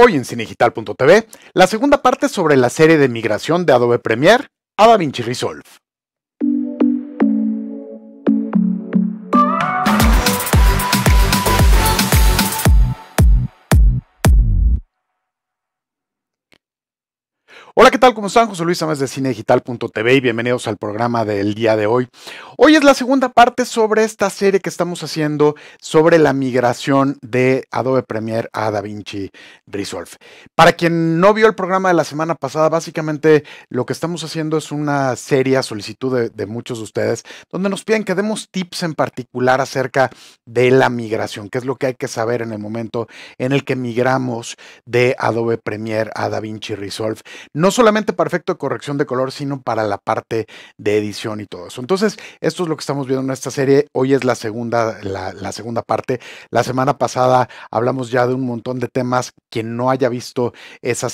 Hoy en cinegital.tv, la segunda parte sobre la serie de migración de Adobe Premiere a DaVinci Resolve. Hola, ¿qué tal? ¿Cómo están? José Luis más de cinedigital.tv y bienvenidos al programa del día de hoy. Hoy es la segunda parte sobre esta serie que estamos haciendo sobre la migración de Adobe Premiere a DaVinci Resolve. Para quien no vio el programa de la semana pasada, básicamente lo que estamos haciendo es una serie a solicitud de, de muchos de ustedes donde nos piden que demos tips en particular acerca de la migración, que es lo que hay que saber en el momento en el que migramos de Adobe Premiere a DaVinci Resolve. No no solamente para efecto de corrección de color, sino para la parte de edición y todo eso. Entonces, esto es lo que estamos viendo en esta serie. Hoy es la segunda, la, segunda parte. La semana pasada hablamos ya de un montón de temas. Quien no haya visto esa,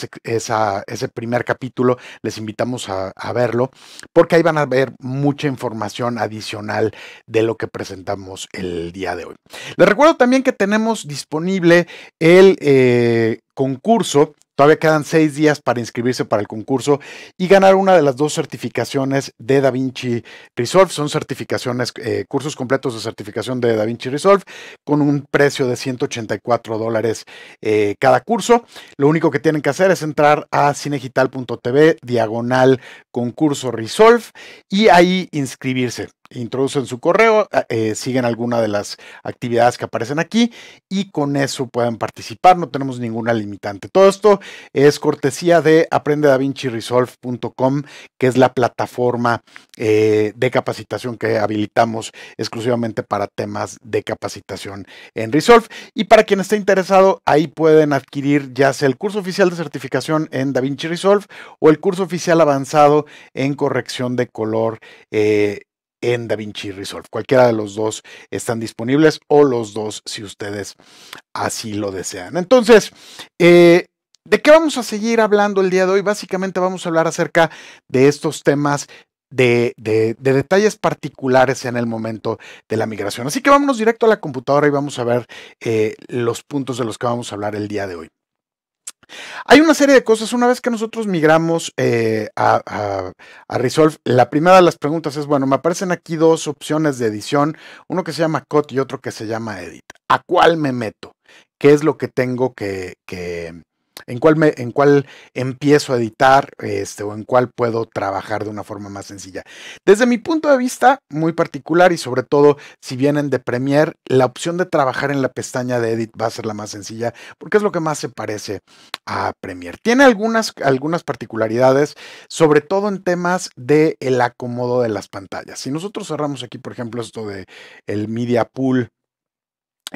ese primer capítulo, les invitamos a, verlo, porque ahí van a ver mucha información adicional de lo que presentamos el día de hoy. Les recuerdo también que tenemos disponible el eh, concurso Todavía quedan seis días para inscribirse para el concurso y ganar una de las dos certificaciones de DaVinci Resolve. Son certificaciones, eh, cursos completos de certificación de DaVinci Resolve con un precio de 184 dólares eh, cada curso. Lo único que tienen que hacer es entrar a cinegital.tv diagonal concurso Resolve y ahí inscribirse introducen su correo, ah, eh, siguen alguna de las actividades que aparecen aquí y con eso pueden participar, no tenemos ninguna limitante. Todo esto es cortesía de aprendedavinciresolve.com, que es la plataforma eh, de capacitación que habilitamos exclusivamente para temas de capacitación en Resolve. Y para quien esté interesado, ahí pueden adquirir ya sea el curso oficial de certificación en DaVinci Resolve o el curso oficial avanzado en corrección de color. Eh, en DaVinci Resolve. Cualquiera de los dos están disponibles o los dos si ustedes así lo desean. Entonces, eh, ¿de qué vamos a seguir hablando el día de hoy? Básicamente vamos a hablar acerca de estos temas de, detalles particulares en el momento de la migración. Así que vámonos directo a la computadora y vamos a ver eh, los puntos de los que vamos a hablar el día de hoy. Hay una serie de cosas. Una vez que nosotros migramos eh, a, Resolve, la primera de las preguntas es, bueno, me aparecen aquí dos opciones de edición, uno que se llama Cut y otro que se llama Edit. ¿A cuál me meto? ¿Qué es lo que tengo que, que, en cuál, en cuál empiezo a editar este, o en cuál puedo trabajar de una forma más sencilla. Desde mi punto de vista, muy particular y sobre todo si vienen de Premiere, la opción de trabajar en la pestaña de Edit va a ser la más sencilla porque es lo que más se parece a Premiere. Tiene algunas, algunas particularidades, sobre todo en temas del el acomodo de las pantallas. Si nosotros cerramos aquí, por ejemplo, esto de el Media Pool,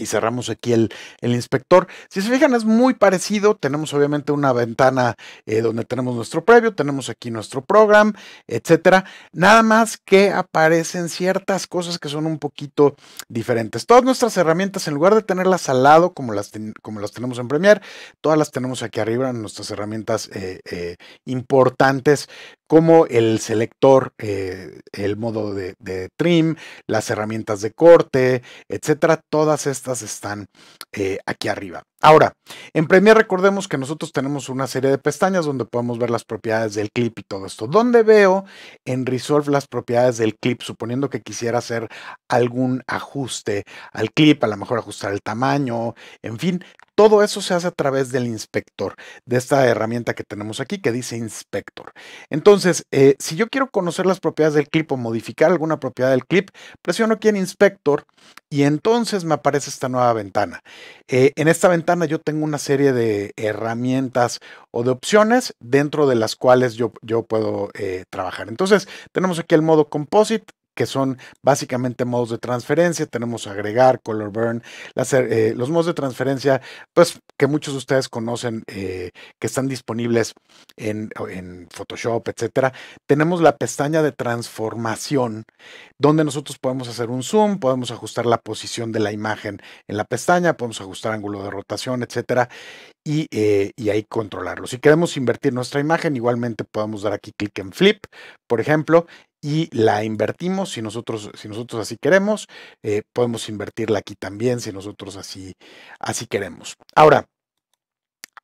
y cerramos aquí el, el, inspector. Si se fijan es muy parecido, tenemos obviamente una ventana eh, donde tenemos nuestro previo, tenemos aquí nuestro program, etcétera. Nada más que aparecen ciertas cosas que son un poquito diferentes. Todas nuestras herramientas en lugar de tenerlas al lado como las, como las tenemos en Premiere, todas las tenemos aquí arriba nuestras herramientas eh, eh, importantes como el selector, el modo de, de trim, las herramientas de corte, etcétera. Todas estas están eh, aquí arriba. Ahora, en Premiere recordemos que nosotros tenemos una serie de pestañas donde podemos ver las propiedades del clip y todo esto. Donde veo en Resolve las propiedades del clip? Suponiendo que quisiera hacer algún ajuste al clip, a lo mejor ajustar el tamaño, en fin, todo eso se hace a través del inspector, de esta herramienta que tenemos aquí que dice inspector. Entonces, eh, si yo quiero conocer las propiedades del clip o modificar alguna propiedad del clip, presiono aquí en inspector y entonces me aparece esta nueva ventana. Eh, en esta ventana yo tengo una serie de herramientas o de opciones dentro de las cuales yo, puedo eh, trabajar. Entonces tenemos aquí el modo composite que son básicamente modos de transferencia. Tenemos agregar, color burn, eh, eh, los modos de transferencia, pues que muchos de ustedes conocen, eh, que están disponibles en, Photoshop, etcétera. Tenemos la pestaña de transformación, donde nosotros podemos hacer un zoom, podemos ajustar la posición de la imagen en la pestaña, podemos ajustar ángulo de rotación, etcétera. Y, y, ahí controlarlo. Si queremos invertir nuestra imagen, igualmente podemos dar aquí clic en flip, por ejemplo, y la invertimos si nosotros, si nosotros así queremos. Eh, podemos invertirla aquí también si nosotros así, así queremos. Ahora,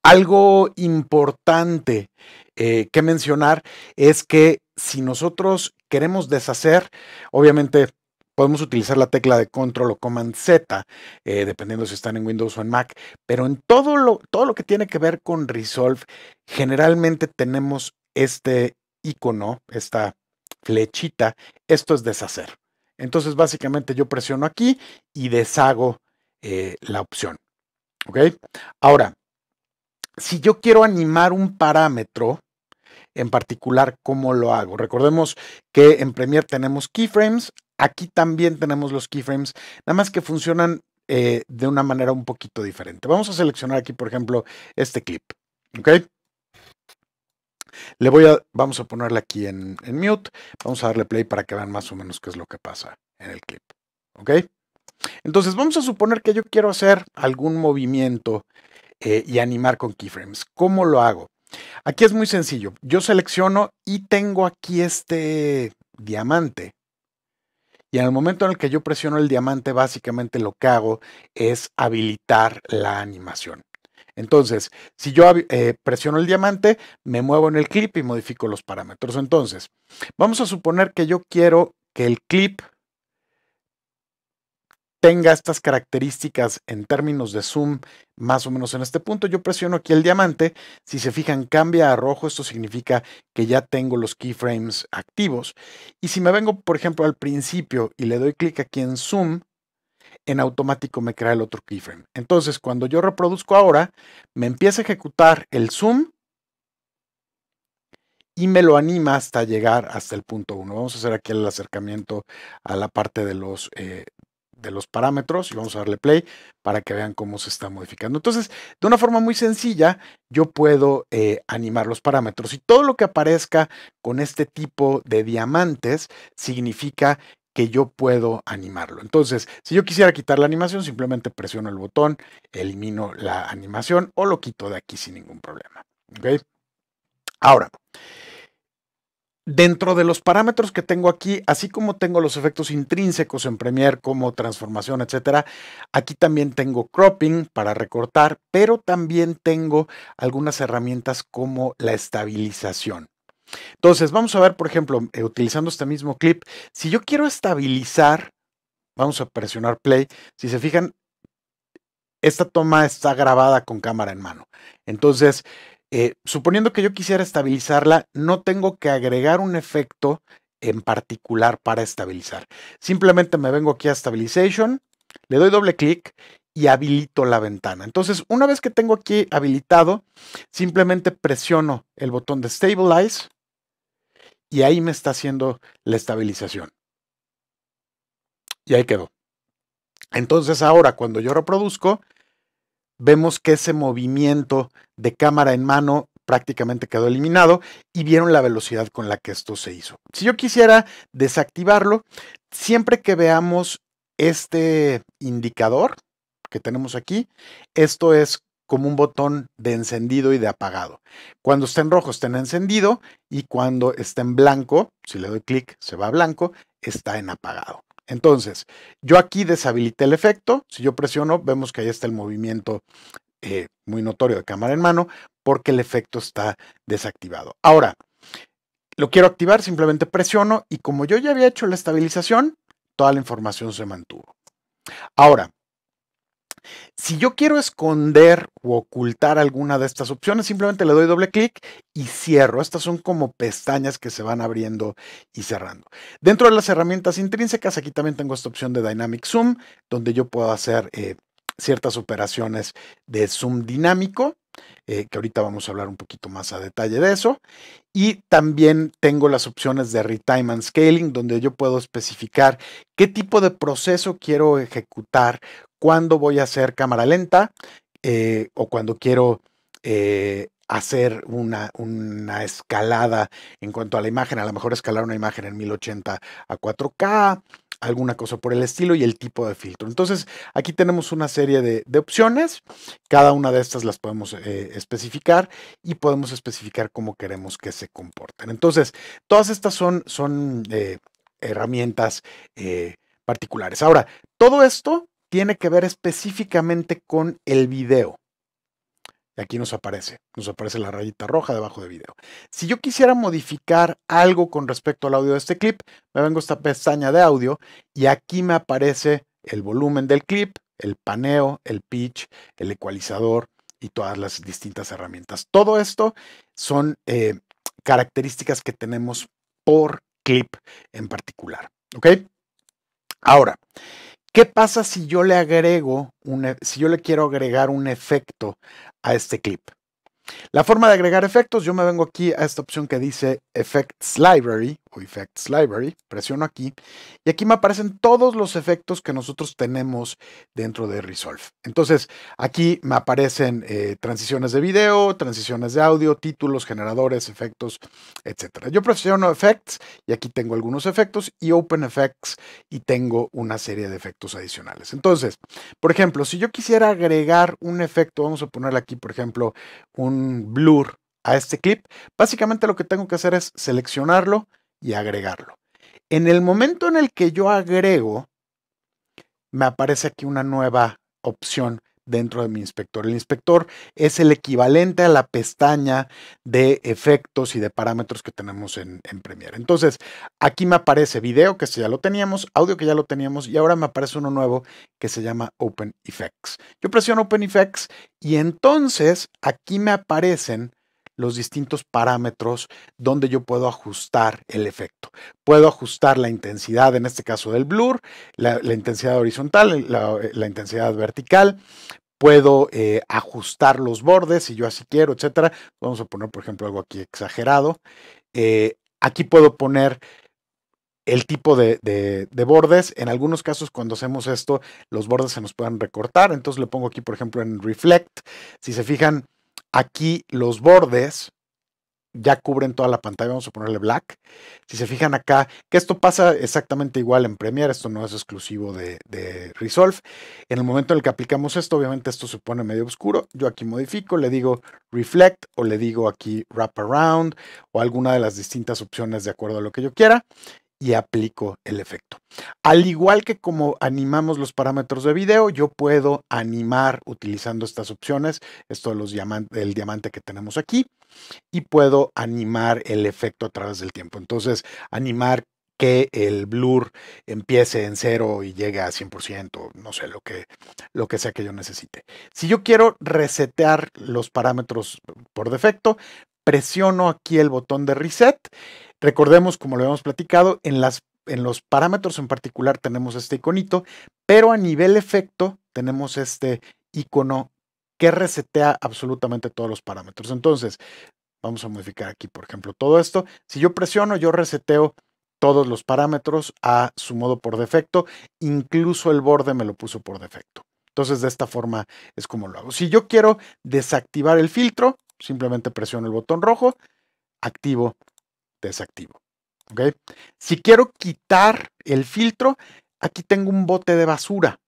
algo importante eh, que mencionar es que si nosotros queremos deshacer, obviamente podemos utilizar la tecla de control o command Z, eh, dependiendo si están en Windows o en Mac, pero en todo lo, todo lo que tiene que ver con Resolve, generalmente tenemos este icono, esta flechita, esto es deshacer. Entonces básicamente yo presiono aquí y deshago eh, la opción. ¿Ok? Ahora, si yo quiero animar un parámetro, en particular, ¿cómo lo hago? Recordemos que en Premiere tenemos keyframes, aquí también tenemos los keyframes, nada más que funcionan eh, de una manera un poquito diferente. Vamos a seleccionar aquí, por ejemplo, este clip. ¿Ok? Le voy a, vamos a ponerle aquí en, mute, vamos a darle play para que vean más o menos qué es lo que pasa en el clip. ¿Ok? Entonces vamos a suponer que yo quiero hacer algún movimiento eh, y animar con keyframes. ¿Cómo lo hago? Aquí es muy sencillo. Yo selecciono y tengo aquí este diamante. Y en el momento en el que yo presiono el diamante, básicamente lo que hago es habilitar la animación. Entonces, si yo eh, presiono el diamante, me muevo en el clip y modifico los parámetros. Entonces, vamos a suponer que yo quiero que el clip tenga estas características en términos de zoom más o menos en este punto. Yo presiono aquí el diamante. Si se fijan, cambia a rojo. Esto significa que ya tengo los keyframes activos. Y si me vengo, por ejemplo, al principio y le doy clic aquí en zoom, en automático me crea el otro keyframe. Entonces, cuando yo reproduzco ahora, me empieza a ejecutar el zoom y me lo anima hasta llegar hasta el punto 1. Vamos a hacer aquí el acercamiento a la parte de los, eh, de los parámetros y vamos a darle play para que vean cómo se está modificando. Entonces, de una forma muy sencilla, yo puedo eh, animar los parámetros y todo lo que aparezca con este tipo de diamantes significa que yo puedo animarlo. Entonces, si yo quisiera quitar la animación, simplemente presiono el botón, elimino la animación o lo quito de aquí sin ningún problema. Ahora, dentro de los parámetros que tengo aquí, así como tengo los efectos intrínsecos en Premiere como transformación, etcétera, aquí también tengo cropping para recortar, pero también tengo algunas herramientas como la estabilización. Entonces, vamos a ver, por ejemplo, eh, utilizando este mismo clip, si yo quiero estabilizar, vamos a presionar play, si se fijan, esta toma está grabada con cámara en mano. Entonces, eh, suponiendo que yo quisiera estabilizarla, no tengo que agregar un efecto en particular para estabilizar. Simplemente me vengo aquí a Stabilization, le doy doble clic y habilito la ventana. Entonces, una vez que tengo aquí habilitado, simplemente presiono el botón de Stabilize y ahí me está haciendo la estabilización. Y ahí quedó. Entonces ahora cuando yo reproduzco, vemos que ese movimiento de cámara en mano prácticamente quedó eliminado y vieron la velocidad con la que esto se hizo. Si yo quisiera desactivarlo, siempre que veamos este indicador que tenemos aquí, esto es como un botón de encendido y de apagado. Cuando está en rojo está en encendido y cuando está en blanco, si le doy clic se va a blanco, está en apagado. Entonces, yo aquí deshabilité el efecto. Si yo presiono, vemos que ahí está el movimiento eh, muy notorio de cámara en mano porque el efecto está desactivado. Ahora, lo quiero activar, simplemente presiono y como yo ya había hecho la estabilización, toda la información se mantuvo. Ahora, si yo quiero esconder o ocultar alguna de estas opciones, simplemente le doy doble clic y cierro. Estas son como pestañas que se van abriendo y cerrando. Dentro de las herramientas intrínsecas, aquí también tengo esta opción de Dynamic Zoom, donde yo puedo hacer eh, ciertas operaciones de zoom dinámico. Eh, que ahorita vamos a hablar un poquito más a detalle de eso. Y también tengo las opciones de Retime and Scaling, donde yo puedo especificar qué tipo de proceso quiero ejecutar cuando voy a hacer cámara lenta eh, o cuando quiero eh, hacer una, una, escalada en cuanto a la imagen, a lo mejor escalar una imagen en 1080 a 4K, alguna cosa por el estilo y el tipo de filtro. Entonces, aquí tenemos una serie de, opciones, cada una de estas las podemos eh, especificar y podemos especificar cómo queremos que se comporten. Entonces, todas estas son, son herramientas particulares. Ahora, todo esto tiene que ver específicamente con el video. Y aquí nos aparece, nos aparece la rayita roja debajo de video. Si yo quisiera modificar algo con respecto al audio de este clip, me vengo a esta pestaña de audio y aquí me aparece el volumen del clip, el paneo, el pitch, el ecualizador y todas las distintas herramientas. Todo esto son eh, características que tenemos por clip en particular. ¿Ok? Ahora, ¿Qué pasa si yo le agrego, e, si yo le quiero agregar un efecto a este clip? La forma de agregar efectos, yo me vengo aquí a esta opción que dice Effects Library o Effects Library, presiono aquí y aquí me aparecen todos los efectos que nosotros tenemos dentro de Resolve. Entonces aquí me aparecen eh, transiciones de video, transiciones de audio, títulos, generadores, efectos, etc. Yo presiono Effects y aquí tengo algunos efectos y Open Effects y tengo una serie de efectos adicionales. Entonces, por ejemplo, si yo quisiera agregar un efecto, vamos a ponerle aquí, por ejemplo, un blur a este clip, básicamente lo que tengo que hacer es seleccionarlo, y agregarlo. En el momento en el que yo agrego, me aparece aquí una nueva opción dentro de mi inspector. El inspector es el equivalente a la pestaña de efectos y de parámetros que tenemos en, Premiere. Entonces, aquí me aparece video, que ya lo teníamos, audio, que ya lo teníamos, y ahora me aparece uno nuevo que se llama Open Effects. Yo presiono Open Effects y entonces aquí me aparecen los distintos parámetros donde yo puedo ajustar el efecto. Puedo ajustar la intensidad, en este caso del blur, la, intensidad horizontal, eh, la, intensidad vertical. Puedo eh, ajustar los bordes si yo así quiero, etcétera. Vamos a poner, por ejemplo, algo aquí exagerado. Eh, aquí puedo poner el tipo de, de, bordes. En algunos casos, cuando hacemos esto, los bordes se nos pueden recortar. Entonces le pongo aquí, por ejemplo, en Reflect. Si se fijan, Aquí los bordes ya cubren toda la pantalla, vamos a ponerle black. Si se fijan acá, que esto pasa exactamente igual en Premiere, esto no es exclusivo de, Resolve. En el momento en el que aplicamos esto, obviamente esto se pone medio oscuro. Yo aquí modifico, le digo Reflect o le digo aquí Wrap Around o alguna de las distintas opciones de acuerdo a lo que yo quiera y aplico el efecto. Al igual que como animamos los parámetros de video, yo puedo animar utilizando estas opciones, esto es los diamante, el diamante que tenemos aquí, y puedo animar el efecto a través del tiempo. Entonces, animar que el blur empiece en cero y llegue a 100%, no sé, lo que, lo que sea que yo necesite. Si yo quiero resetear los parámetros por defecto, presiono aquí el botón de reset. Recordemos, como lo hemos platicado, en, las, en los parámetros en particular tenemos este iconito, pero a nivel efecto tenemos este icono que resetea absolutamente todos los parámetros. Entonces, vamos a modificar aquí, por ejemplo, todo esto. Si yo presiono, yo reseteo todos los parámetros a su modo por defecto, incluso el borde me lo puso por defecto. Entonces, de esta forma es como lo hago. Si yo quiero desactivar el filtro, Simplemente presiono el botón rojo, activo, desactivo. Si quiero quitar el filtro, aquí tengo un bote de basura.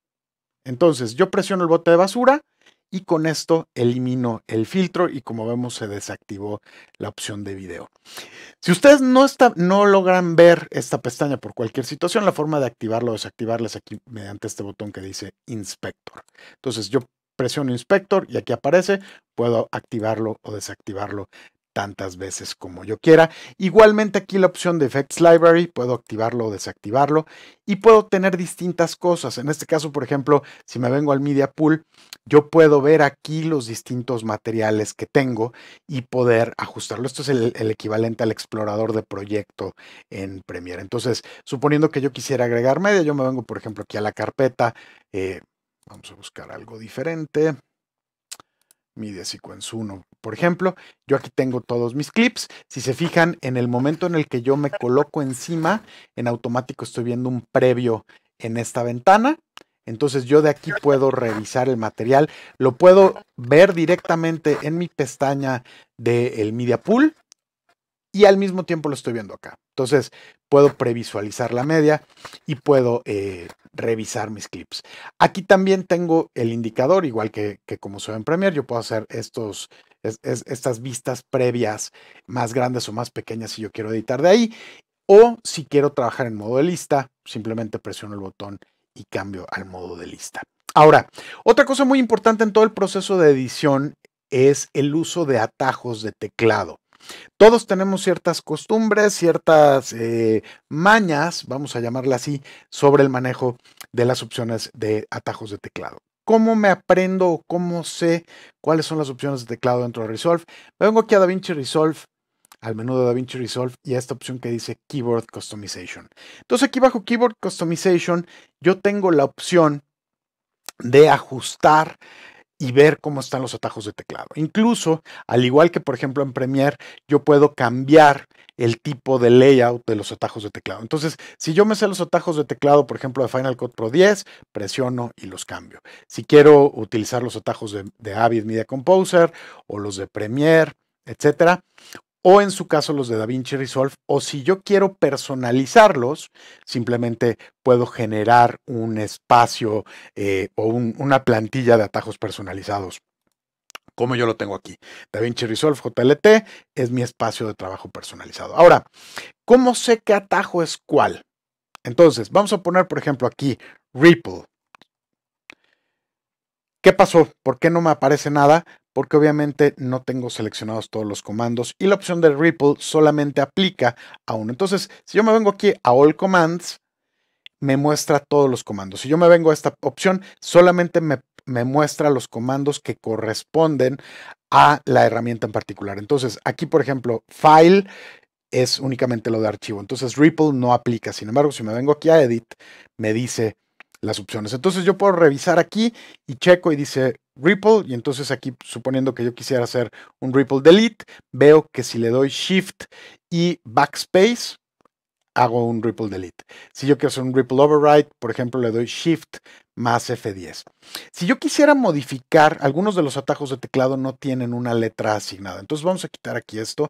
Entonces yo presiono el bote de basura y con esto elimino el filtro y como vemos se desactivó la opción de video. Si ustedes no, no logran ver esta pestaña por cualquier situación, la forma de activarlo o desactivarla es aquí mediante este botón que dice inspector. Entonces yo presiono inspector y aquí aparece, puedo activarlo o desactivarlo tantas veces como yo quiera. Igualmente aquí la opción de Effects Library, puedo activarlo o desactivarlo y puedo tener distintas cosas. En este caso, por ejemplo, si me vengo al Media Pool, yo puedo ver aquí los distintos materiales que tengo y poder ajustarlo. Esto es el, equivalente al explorador de proyecto en Premiere. Entonces, suponiendo que yo quisiera agregar media, yo me vengo, por ejemplo, aquí a la carpeta, eh, Vamos a buscar algo diferente. Media Sequence 1, por ejemplo. Yo aquí tengo todos mis clips. Si se fijan, en el momento en el que yo me coloco encima, en automático estoy viendo un previo en esta ventana. Entonces yo de aquí puedo revisar el material. Lo puedo ver directamente en mi pestaña del Media Pool y al mismo tiempo lo estoy viendo acá. Entonces puedo previsualizar la media y puedo eh, revisar mis clips. Aquí también tengo el indicador, igual que, como se ve en Premiere, yo puedo hacer estos, estas vistas previas más grandes o más pequeñas si yo quiero editar de ahí. O si quiero trabajar en modo de lista, simplemente presiono el botón y cambio al modo de lista. Ahora, otra cosa muy importante en todo el proceso de edición es el uso de atajos de teclado. Todos tenemos ciertas costumbres, ciertas eh, mañas, vamos a llamarla así, sobre el manejo de las opciones de atajos de teclado. ¿Cómo me aprendo o cómo sé cuáles son las opciones de teclado dentro de Resolve? Vengo aquí a DaVinci Resolve al menú de DaVinci Resolve y a esta opción que dice Keyboard Customization. Entonces aquí bajo Keyboard Customization yo tengo la opción de ajustar y ver cómo están los atajos de teclado. Incluso, al igual que por ejemplo en Premiere, yo puedo cambiar el tipo de layout de los atajos de teclado. Entonces, si yo me sé los atajos de teclado, por ejemplo, de Final Cut Pro 10, presiono y los cambio. Si quiero utilizar los atajos de, de Avid Media Composer o los de Premiere, etcétera, o en su caso los de DaVinci Resolve, o si yo quiero personalizarlos, simplemente puedo generar un espacio eh, o una plantilla de atajos personalizados como yo lo tengo aquí. DaVinci Resolve JLT es mi espacio de trabajo personalizado. Ahora, ¿cómo sé qué atajo es cuál? Entonces, vamos a poner, por ejemplo, aquí Ripple. ¿Qué pasó? ¿Por qué no me aparece nada? porque obviamente no tengo seleccionados todos los comandos y la opción de Ripple solamente aplica a uno. Entonces, si yo me vengo aquí a All Commands, me muestra todos los comandos. Si yo me vengo a esta opción, solamente me, muestra los comandos que corresponden a la herramienta en particular. Entonces, aquí, por ejemplo, File es únicamente lo de archivo. Entonces, Ripple no aplica. Sin embargo, si me vengo aquí a Edit, me dice las opciones. Entonces yo puedo revisar aquí y checo y dice Ripple y entonces aquí suponiendo que yo quisiera hacer un Ripple Delete, veo que si le doy Shift y Backspace, hago un Ripple Delete. Si yo quiero hacer un Ripple Override, por ejemplo, le doy Shift más F10. Si yo quisiera modificar, algunos de los atajos de teclado no tienen una letra asignada. Entonces vamos a quitar aquí esto.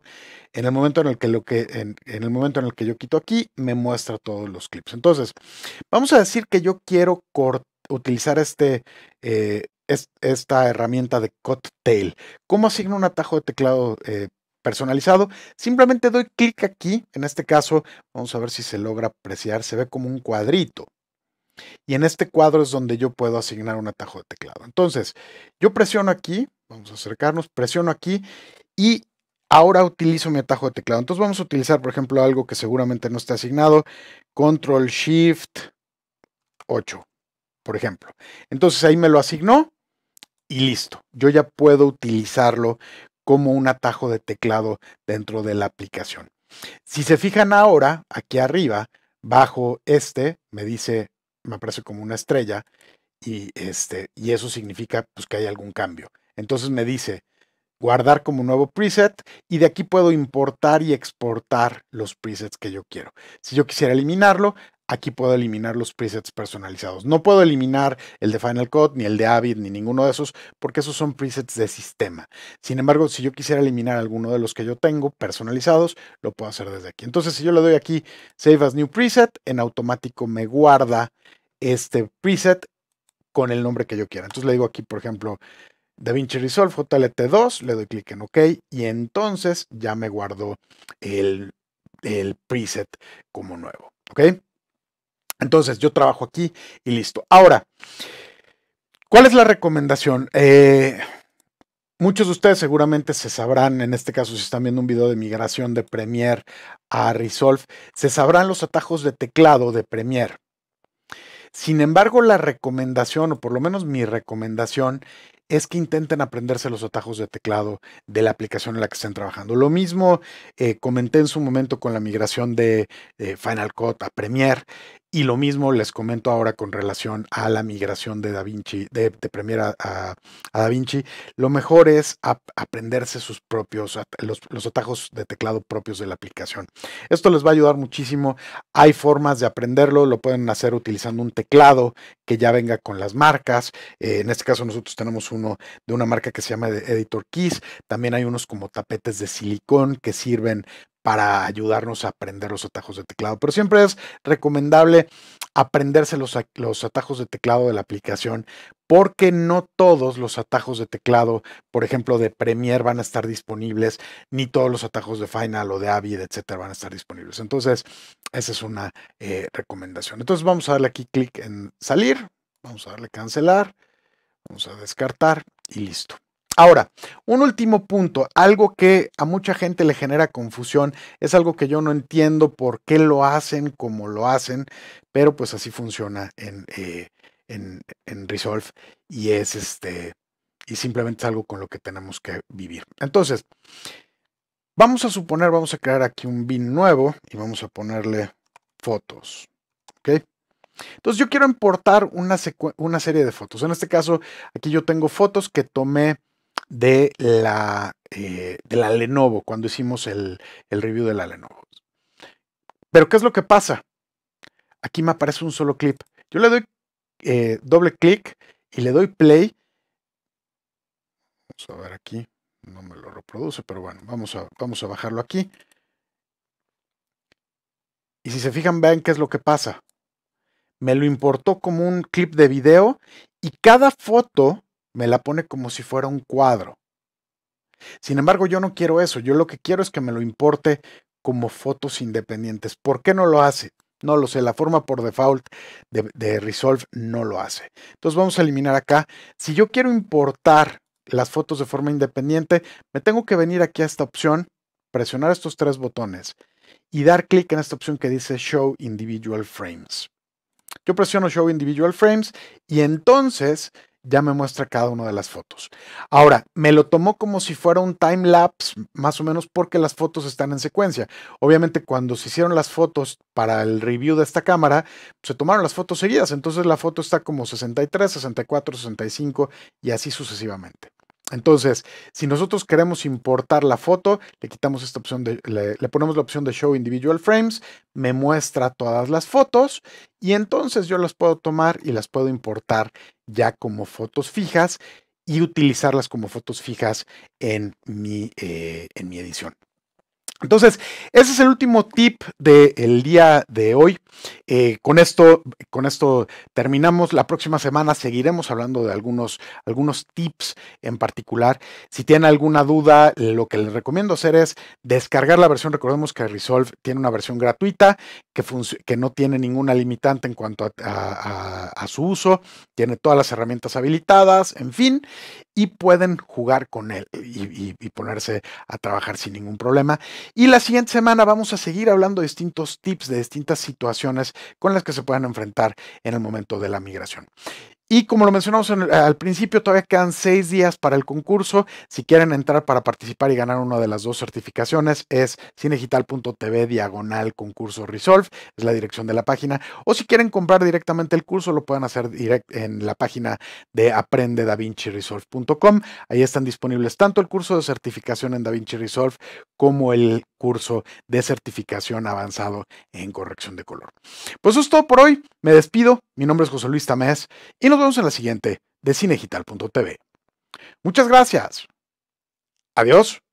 En el momento en el que, lo en, el momento en el que yo quito aquí, me muestra todos los clips. Entonces, vamos a decir que yo quiero utilizar este... Eh, esta herramienta de Tail. ¿Cómo asigno un atajo de teclado eh, personalizado. Simplemente doy clic aquí, en este caso vamos a ver si se logra apreciar, se ve como un cuadrito. Y en este cuadro es donde yo puedo asignar un atajo de teclado. Entonces, yo presiono aquí, vamos a acercarnos, presiono aquí y ahora utilizo mi atajo de teclado. Entonces vamos a utilizar, por ejemplo, algo que seguramente no esté asignado, Control Shift 8, por ejemplo. Entonces ahí me lo asignó y listo. Yo ya puedo utilizarlo como un atajo de teclado dentro de la aplicación. Si se fijan ahora, aquí arriba, bajo este, me dice, me aparece como una estrella, y, este, y eso significa pues, que hay algún cambio. Entonces me dice, guardar como nuevo preset y de aquí puedo importar y exportar los presets que yo quiero. Si yo quisiera eliminarlo, aquí puedo eliminar los presets personalizados. No puedo eliminar el de Final Cut, ni el de Avid, ni ninguno de esos, porque esos son presets de sistema. Sin embargo, si yo quisiera eliminar alguno de los que yo tengo personalizados, lo puedo hacer desde aquí. Entonces, si yo le doy aquí Save as New Preset, en automático me guarda este preset con el nombre que yo quiera. Entonces le digo aquí, por ejemplo, DaVinci Resolve JLT2, le doy clic en OK y entonces ya me guardo el, el preset como nuevo. ¿Ok? Entonces, yo trabajo aquí y listo. Ahora, ¿cuál es la recomendación? Eh, muchos de ustedes seguramente se sabrán, en este caso si están viendo un video de migración de Premiere a Resolve, se sabrán los atajos de teclado de Premiere. Sin embargo, la recomendación, o por lo menos mi recomendación, es que intenten aprenderse los atajos de teclado de la aplicación en la que estén trabajando. Lo mismo eh, comenté en su momento con la migración de eh, Final Cut a Premiere. Y lo mismo les comento ahora con relación a la migración de Da Vinci, de, Premiere a, Da Vinci. Lo mejor es aprenderse sus propios, los, los, atajos de teclado propios de la aplicación. Esto les va a ayudar muchísimo. Hay formas de aprenderlo, lo pueden hacer utilizando un teclado que ya venga con las marcas. Eh, en este caso nosotros tenemos uno de una marca que se llama Editor Keys. También hay unos como tapetes de silicón que sirven para ayudarnos a aprender los atajos de teclado. Pero siempre es recomendable aprenderse los, los, atajos de teclado de la aplicación porque no todos los atajos de teclado, por ejemplo, de Premiere van a estar disponibles, ni todos los atajos de Final o de Avid, etcétera, van a estar disponibles. Entonces, esa es una eh, recomendación. Entonces, vamos a darle aquí clic en salir, vamos a darle cancelar, vamos a descartar y listo. Ahora, un último punto, algo que a mucha gente le genera confusión, es algo que yo no entiendo por qué lo hacen como lo hacen, pero pues así funciona eh, en, Resolve y es este, y simplemente es algo con lo que tenemos que vivir. Entonces, vamos a suponer, vamos a crear aquí un bin nuevo y vamos a ponerle fotos, ¿ok? Entonces yo quiero importar una, una serie de fotos. En este caso, aquí yo tengo fotos que tomé de la, eh, de la Lenovo, cuando hicimos el, review de la Lenovo. Pero ¿qué es lo que pasa? Aquí me aparece un solo clip. Yo le doy eh, doble clic y le doy play. Vamos a ver aquí. No me lo reproduce, pero bueno, vamos a, vamos a bajarlo aquí. Y si se fijan, vean qué es lo que pasa. Me lo importó como un clip de video y cada foto me la pone como si fuera un cuadro. Sin embargo, yo no quiero eso, yo lo que quiero es que me lo importe como fotos independientes. ¿Por qué no lo hace? No lo sé, la forma por default de, Resolve no lo hace. Entonces vamos a eliminar acá. Si yo quiero importar las fotos de forma independiente, me tengo que venir aquí a esta opción, presionar estos tres botones y dar clic en esta opción que dice Show Individual Frames. Yo presiono Show Individual Frames y entonces ya me muestra cada una de las fotos. Ahora, me lo tomó como si fuera un time lapse, más o menos porque las fotos están en secuencia. Obviamente, cuando se hicieron las fotos para el review de esta cámara, se tomaron las fotos seguidas, entonces la foto está como 63, 64, 65 y así sucesivamente. Entonces, si nosotros queremos importar la foto, le quitamos esta opción de, le, ponemos la opción de Show Individual Frames, me muestra todas las fotos y entonces yo las puedo tomar y las puedo importar ya como fotos fijas y utilizarlas como fotos fijas en mi eh, edición. Entonces, ese es el último tip del día de hoy. Eh, con, esto, con esto terminamos. La próxima semana seguiremos hablando de algunos, algunos tips en particular. Si tienen alguna duda, lo que les recomiendo hacer es descargar la versión. Recordemos que Resolve tiene una versión gratuita que, que no tiene ninguna limitante en cuanto a su uso. Tiene todas las herramientas habilitadas, en fin y pueden jugar con él y, ponerse a trabajar sin ningún problema. Y la siguiente semana vamos a seguir hablando de distintos tips, de distintas situaciones con las que se puedan enfrentar en el momento de la migración. Y como lo mencionamos al principio, todavía quedan seis días para el concurso. Si quieren entrar para participar y ganar una de las dos certificaciones, es cinegital.tv diagonal concurso Resolve, es la dirección de la página. O si quieren comprar directamente el curso, lo pueden hacer en la página de aprendedavinciresolve.com. Ahí están disponibles tanto el curso de certificación en DaVinci Resolve como el curso de certificación avanzado en corrección de color. Pues eso es todo por hoy. Me despido. Mi nombre es José Luis Tamés y nos vemos en la siguiente de cinegital.tv. Muchas gracias. Adiós.